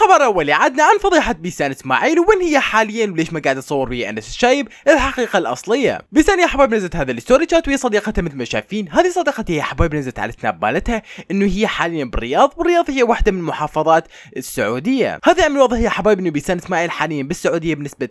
الخبر الاولي عدنا عن فضيحه بيسان اسماعيل وين هي حاليا وليش ما قاعده تصور ويا انس الشايب الحقيقه الاصليه بيسان يا حبايب نزلت هذا الستوري شات ويا صديقتها مثل ما شايفين هذه صديقتها يا حبايب نزلت على سناب بالتها انه هي حاليا بالرياض والرياض هي واحده من المحافظات السعوديه هذا من واضح يا حبايب انه بيسان اسماعيل حاليا بالسعوديه بنسبه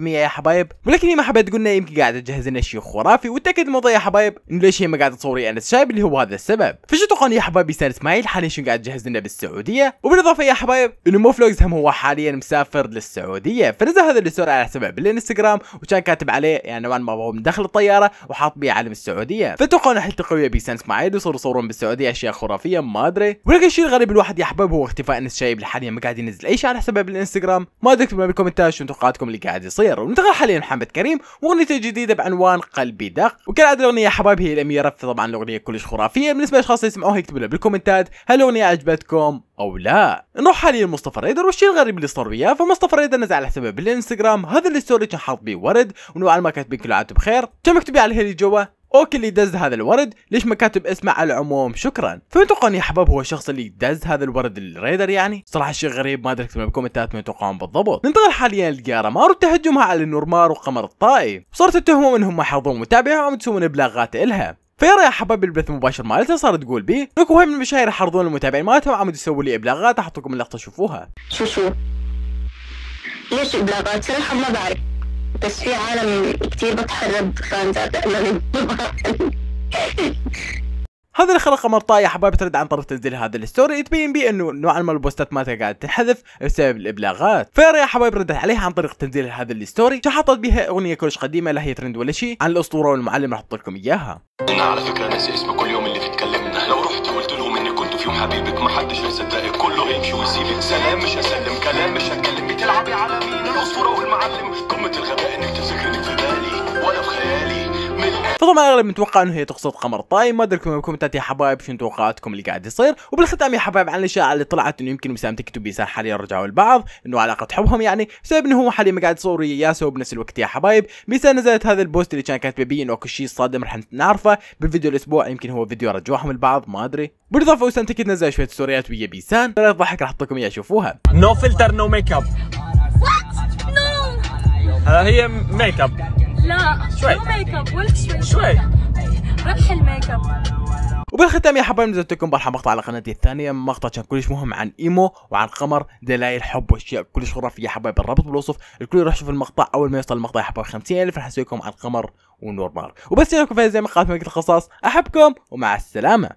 100% يا حبايب ولكن هي ما حبت قلنا يمكن قاعده تجهز لنا شيء خرافي وتاكد الموضوع يا حبايب انه ليش هي ما قاعده تصور ويا انس الشايب اللي هو هذا السبب فشو يا حبايب بيسان اسماعيل حاليا شنو قاعد تجهز لنا بالسعوديه وبالاضافه يا حبايب انه موفلوجز هم هو حاليا مسافر للسعوديه فنزل هذا الستوري على حسابه بالانستغرام وكان كاتب عليه يعني نوعا ما هو من داخل الطياره وحاط بيه علم السعوديه فتوقعوا انه حتى قويه بيسنس معايد وصاروا يصورون بالسعوديه اشياء خرافيه ما ادري ولكن الشيء الغريب الواحد يا احباب هو اختفاء انس شايب حاليا ما قاعد ينزل اي شيء على حسابه بالانستغرام ما ادري اكتبوا بالكومنتات شو توقعاتكم اللي قاعد يصير وننتقل حاليا محمد كريم واغنيته الجديده بعنوان قلبي دق وكالعاده الاغنيه يا حبايب هي الاميره فطبعا الاغنيه كلش خرافيه بالنسبه للاشخاص اللي يسمعوها يكتبوا لها بالكومنتات هل الاغنيه عجبتكم او لا نروح حاليا لمصطفى ريدر والشيء الغريب اللي صار وياه فمصطفى ريدر نزل على حسابه بالانستغرام هذا الستوري كان حاط بيه ورد ونوعا ما كاتبين كل عام بخير كان مكتوب على اللي جوا اوكي اللي دز هذا الورد ليش ما كاتب اسمه على العموم شكرا فمن يا حباب هو الشخص اللي دز هذا الورد للريدر يعني صراحه شيء غريب ما ادري اكتب بالكومنتات من توقعون بالضبط ننتقل حاليا لجارمار وتهجمها على النورمار وقمر الطائي صارت التهمه انهم ما حظوا متابعها تسوون بلاغات الها فيرى يا حباب البث المباشر مالته صارت تقول بي انكم هم من المشاهير يحرضون المتابعين مالتهم عم يسووا لي ابلاغات احط لكم اللقطه شوفوها شو شو ليش ابلاغات صراحه ما بعرف بس في عالم كثير بتحرض خانزات لانه هذا اللي خلق مقطع يا حبايب ترد عن طرف تنزيل هذا الستوري تبين بي انه نوعا ما البوستات ما قاعد تنحذف بسبب الابلاغات فيرا يا حبايب ردت عليها عن طريق تنزيل هذا الستوري شحطت بها اغنيه كلش قديمه لا هي ترند ولا شيء عن الاسطوره والمعلم راح احط لكم اياها انا على فكره ناسي اسمك كل يوم اللي تتكلم منه لو رحت قلت لهم اني كنت في يوم حبيبك ما حدش هيصدقك كله هيمشي ويسيبك سلام مش هسلم كلام مش هتكلم بتلعبي على مين الاسطوره والمعلم فطبعا اغلب متوقع انه هي تقصد قمر طايم ما ادري بالكومنتات يا حبايب شنو توقعاتكم اللي قاعد يصير وبالختام يا حبايب عن الاشاعه اللي طلعت انه يمكن وسام تكتب بيسار حاليا رجعوا البعض انه علاقه حبهم يعني بسبب انه هو حاليا ما قاعد يصور ياسو وبنفس الوقت يا حبايب ميسان نزلت هذا البوست اللي كان كاتبه بيه انه اكو شيء صادم رح نعرفه بالفيديو الاسبوع يمكن هو فيديو رجعوهم البعض ما ادري بالاضافه وسام تكت نزل شويه ستوريات ويا بيسان ترى ضحك راح احطكم اياها شوفوها نو فلتر نو ميك اب هي ميك اب لا شوي ميك اب قلت شوي شوي ربح الميك اب وبالختام يا حبايب نزلتكم برحب مقطع على قناتي الثانيه مقطع كان كلش مهم عن ايمو وعن قمر دلائل الحب واشياء كلش خرافيه يا حبايب الرابط بالوصف الكل يروح يشوف المقطع اول ما يوصل المقطع يا حبايب 50000 راح اسوي لكم عن قمر ونور وبس يا لكم زي ما قالت ملكه القصاص احبكم ومع السلامه